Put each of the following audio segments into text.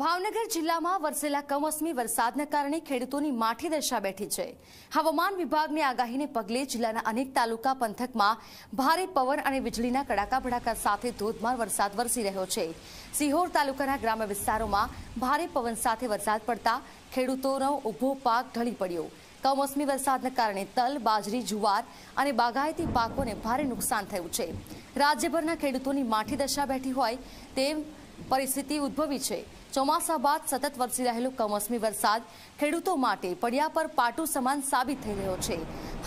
ભાવનગર જિલ્લામાં વરસેલા કમોસમી વરસાદના કારણે ખેડૂતોની માઠી દશા બેઠી છે હવામાન વિભાગની આગાહીને પગલે જિલ્લાના અનેક તાલુકા પંથકમાં ભારે પવન અને વીજળીના કડાકા ભડાકા સાથે ધોધમાર વરસાદ વરસી રહ્યો છે સિહોર તાલુકાના ગ્રામ્ય વિસ્તારોમાં ભારે પવન સાથે વરસાદ પડતા ખેડૂતોનો ઊભો પાક ઢળી પડ્યો કમોસમી વરસાદના કારણે તલ બાજરી જુવાર અને બાગાયતી પાકોને ભારે નુકસાન થયું છે રાજ્યભરના ખેડૂતોની માઠી દશા બેઠી હોય તેમ પરિસ્થિતિ ઉદ્ભવી છે ચોમાસા બાદ સતત વરસી રહેલો કમોસમી વરસાદ ખેડૂતો માટે પડ્યા પર પાટું સમાન સાબિત થઈ રહ્યો છે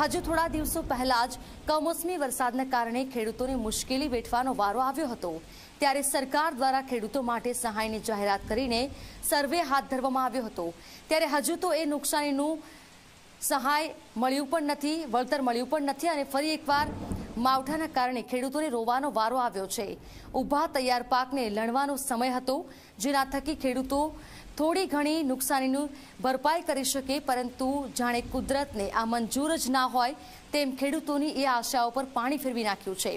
હજુ થોડા દિવસો પહેલા જ કમોસમી વરસાદને કારણે ખેડૂતોને મુશ્કેલી વેઠવાનો વારો આવ્યો હતો ત્યારે સરકાર દ્વારા ખેડૂતો માટે સહાયની જાહેરાત કરીને સર્વે હાથ ધરવામાં આવ્યો હતો ત્યારે હજુ તો એ નુકસાનીનું સહાય મળ્યું પણ નથી વળતર મળ્યું પણ નથી અને ફરી એકવાર માવઠાના કારણે ખેડૂતોને રોવાનો વારો આવ્યો છે ઉભા તૈયાર પાકને લણવાનો સમય હતો જેના થકી ખેડૂતો થોડી ઘણી નુકસાનીનું ભરપાઈ કરી શકે પરંતુ જાણે કુદરતને આ મંજૂર જ ના હોય તેમ ખેડૂતોની એ આશાઓ પર પાણી ફેરવી નાખ્યું છે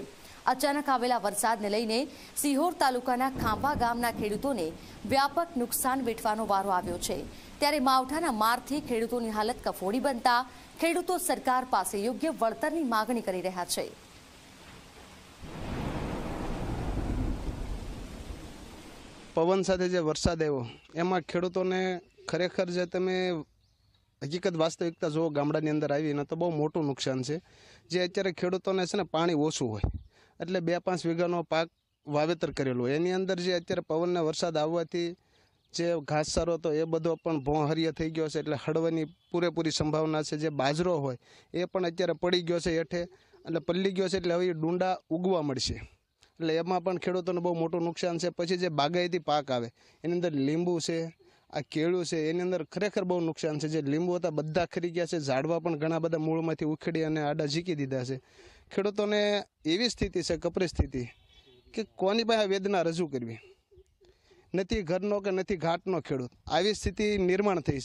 અચાનક આવેલા વરસાદને લઈને સિહોર તાલુકાના ખાંભા ગામના ખેડૂતોને વ્યાપક નુકસાન વેઠવાનો વારો આવ્યો છે ત્યારે માવઠાના મારથી ખેડૂતોની હાલત કફોડી બનતા ખેડૂતો સરકાર પાસે યોગ્ય વળતરની માગણી કરી રહ્યા છે પવન સાથે જે વરસાદ આવ્યો એમાં ખેડૂતોને ખરેખર જે તમે હકીકત વાસ્તવિકતા જો ગામડાની અંદર આવીને તો બહુ મોટું નુકસાન છે જે અત્યારે ખેડૂતોને છે ને પાણી ઓછું હોય એટલે બે પાંચ વીઘાનો પાક વાવેતર કરેલો એની અંદર જે અત્યારે પવનને વરસાદ આવવાથી જે ઘાસચારો હતો એ બધો પણ ભોંહર્ય થઈ ગયો છે એટલે હળવાની પૂરેપૂરી સંભાવના છે જે બાજરો હોય એ પણ અત્યારે પડી ગયો છે હેઠે એટલે પલ્લી ગયો છે એટલે હવે ડુંડા ઉગવા મળશે એટલે એમાં પણ ખેડૂતોને બહુ મોટું નુકસાન છે પછી જે બાગાયતી પાક આવે એની અંદર લીંબુ છે આ કેળું છે એની અંદર ખરેખર બહુ નુકસાન છે જે લીંબુ હતા બધા ખરી ગયા છે ઝાડવા પણ ઘણા બધા મૂળમાંથી ઉખેડી અને આડા ઝીકી દીધા છે ખેડૂતોને એવી સ્થિતિ છે કપરી સ્થિતિ કે કોની પાસે વેદના રજૂ કરવી નથી ઘરનો કે નથી ઘાટનો ખેડૂત આવી સ્થિતિ નિર્માણ થઈ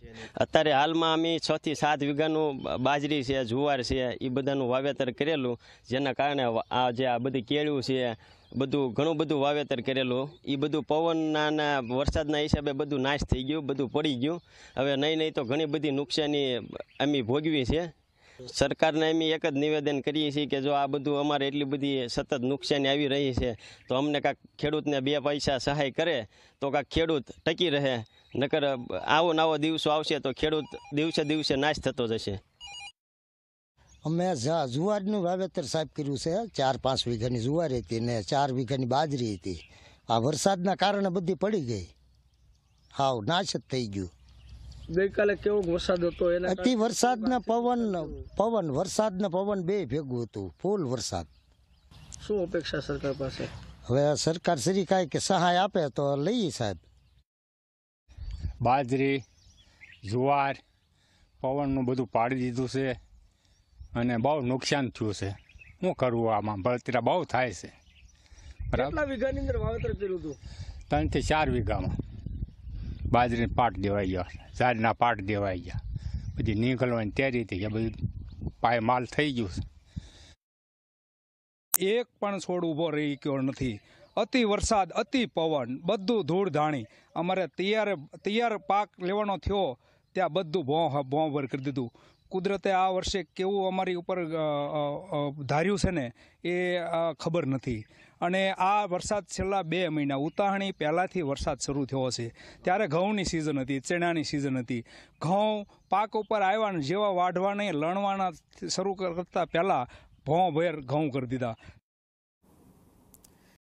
છે અત્યારે હાલમાં અમે છ થી સાત વીઘાનું બાજરી છે જુવાર છે એ બધાનું વાવેતર કરેલું જેના કારણે આ જે આ બધી કેળું છે બધું ઘણું બધું વાવેતર કરેલું એ બધું પવનના વરસાદના હિસાબે બધું નાશ થઈ ગયું બધું પડી ગયું હવે નહીં નહીં તો ઘણી બધી નુકસાની અમે ભોગવી છે સરકારને અમે એક જ નિવેદન કરીએ છીએ કે જો આ બધું અમારે એટલી બધી સતત નુકસાની આવી રહી છે તો અમને કાંક ખેડૂતને બે પૈસા સહાય કરે તો કાંક ખેડૂત ટકી રહે નકર આવો નવો દિવસો આવશે તો ખેડૂત દિવસે દિવસે નાશ થતો જશે અમે જુવારનું વાવેતર સાહેબ કર્યું છે ચાર પાંચ વીઘાની જુવાર હતી ને ચાર વીઘાની બાજરી હતી આ વરસાદના કારણે બધી પડી ગઈ હાવ નાશ જ થઈ ગયું ગઈકાલે કેવો વરસાદ હતો એના અતિ વરસાદના પવન પવન વરસાદના પવન બે ભેગું હતું ફૂલ વરસાદ શું અપેક્ષા સરકાર પાસે હવે સરકાર શ્રી કાંઈ કે સહાય આપે તો લઈએ સાહેબ બાજરી જુવાર પવનનું બધું પાડી દીધું છે અને બહુ નુકસાન થયું છે શું કરવું આમાં બળતરા બહુ થાય છે બરાબર વીઘાની ત્રણથી ચાર વીઘામાં બાજરીના પાટ દેવાઈ ગયા ઝાડના પાટ દેવાઈ ગયા બધી નીકળવાની તૈયારી થઈ ગયા બધું પાય માલ થઈ ગયું છે એક પણ છોડ ઊભો રહી ગયો નથી અતિ વરસાદ અતિ પવન બધું ધૂળ ધાણી અમારે તૈયાર તૈયાર પાક લેવાનો થયો ત્યાં બધું ભોં ભોંભર કરી દીધું કુદરતે આ વર્ષે કેવું અમારી ઉપર ધાર્યું છે ને એ ખબર નથી અને આ વરસાદ છેલ્લા બે મહિના ઉતાહણી પહેલાંથી વરસાદ શરૂ થયો છે ત્યારે ઘઉંની સિઝન હતી ચણાની સિઝન હતી ઘઉં પાક ઉપર આવ્યા જેવા વાઢવાને લણવાના શરૂ કરતાં પહેલાં ભોં ઘઉં કરી દીધા